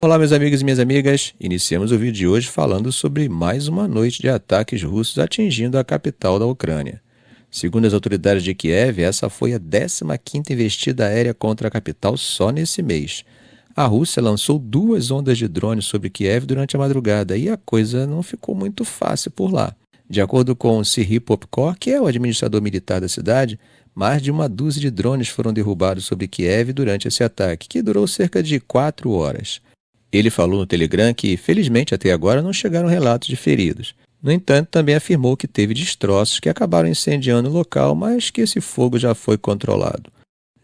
Olá, meus amigos e minhas amigas. Iniciamos o vídeo de hoje falando sobre mais uma noite de ataques russos atingindo a capital da Ucrânia. Segundo as autoridades de Kiev, essa foi a 15 investida aérea contra a capital só nesse mês. A Rússia lançou duas ondas de drones sobre Kiev durante a madrugada e a coisa não ficou muito fácil por lá. De acordo com Siri Popkor, que é o administrador militar da cidade, mais de uma dúzia de drones foram derrubados sobre Kiev durante esse ataque, que durou cerca de quatro horas. Ele falou no Telegram que, felizmente até agora, não chegaram relatos de feridos. No entanto, também afirmou que teve destroços que acabaram incendiando o local, mas que esse fogo já foi controlado.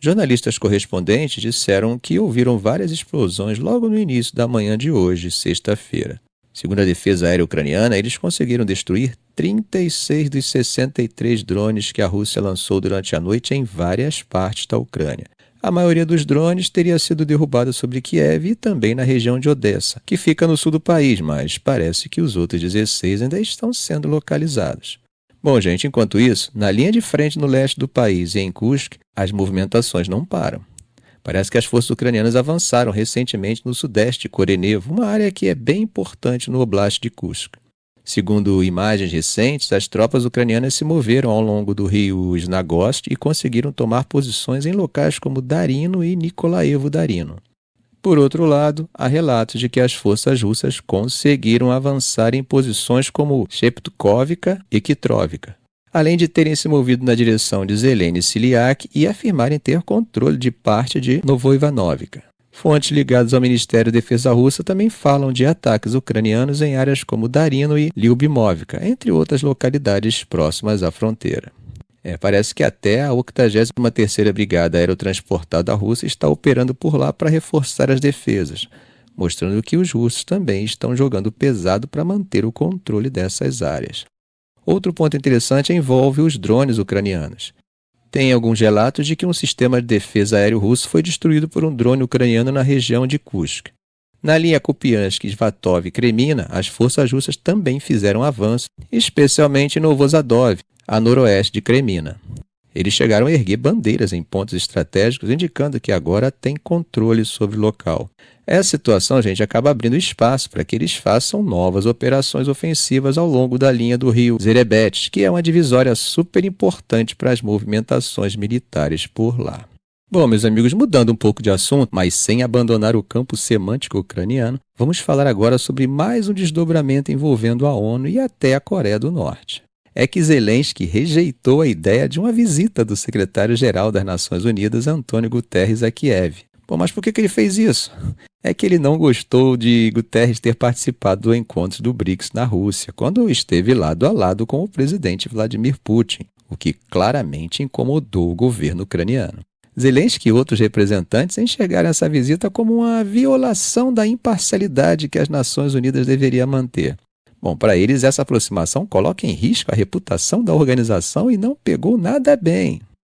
Jornalistas correspondentes disseram que ouviram várias explosões logo no início da manhã de hoje, sexta-feira. Segundo a defesa aérea ucraniana, eles conseguiram destruir 36 dos 63 drones que a Rússia lançou durante a noite em várias partes da Ucrânia a maioria dos drones teria sido derrubada sobre Kiev e também na região de Odessa, que fica no sul do país, mas parece que os outros 16 ainda estão sendo localizados. Bom, gente, enquanto isso, na linha de frente no leste do país e em Kursk, as movimentações não param. Parece que as forças ucranianas avançaram recentemente no sudeste de Korenevo, uma área que é bem importante no oblast de Kursk. Segundo imagens recentes, as tropas ucranianas se moveram ao longo do rio Snagost e conseguiram tomar posições em locais como Darino e Nikolaevo Darino. Por outro lado, há relatos de que as forças russas conseguiram avançar em posições como Sheptukovka e Kitrovka, além de terem se movido na direção de Zeleny Siliak e afirmarem ter controle de parte de Novoivanovka. Fontes ligadas ao Ministério da Defesa russa também falam de ataques ucranianos em áreas como Darino e Lyubimovka, entre outras localidades próximas à fronteira. É, parece que até a 83ª Brigada Aerotransportada Russa está operando por lá para reforçar as defesas, mostrando que os russos também estão jogando pesado para manter o controle dessas áreas. Outro ponto interessante envolve os drones ucranianos. Tem alguns relatos de que um sistema de defesa aéreo russo foi destruído por um drone ucraniano na região de Kursk. Na linha Kupiansk, Svatov e Kremina, as forças russas também fizeram avanço, especialmente no Vozadov, a noroeste de Kremina. Eles chegaram a erguer bandeiras em pontos estratégicos, indicando que agora tem controle sobre o local. Essa situação, gente, acaba abrindo espaço para que eles façam novas operações ofensivas ao longo da linha do rio Zerebet, que é uma divisória super importante para as movimentações militares por lá. Bom, meus amigos, mudando um pouco de assunto, mas sem abandonar o campo semântico ucraniano, vamos falar agora sobre mais um desdobramento envolvendo a ONU e até a Coreia do Norte é que Zelensky rejeitou a ideia de uma visita do secretário-geral das Nações Unidas, Antônio Guterres, a Kiev. Bom, mas por que, que ele fez isso? É que ele não gostou de Guterres ter participado do encontro do BRICS na Rússia, quando esteve lado a lado com o presidente Vladimir Putin, o que claramente incomodou o governo ucraniano. Zelensky e outros representantes enxergaram essa visita como uma violação da imparcialidade que as Nações Unidas deveriam manter. Bom, para eles, essa aproximação coloca em risco a reputação da organização e não pegou nada bem.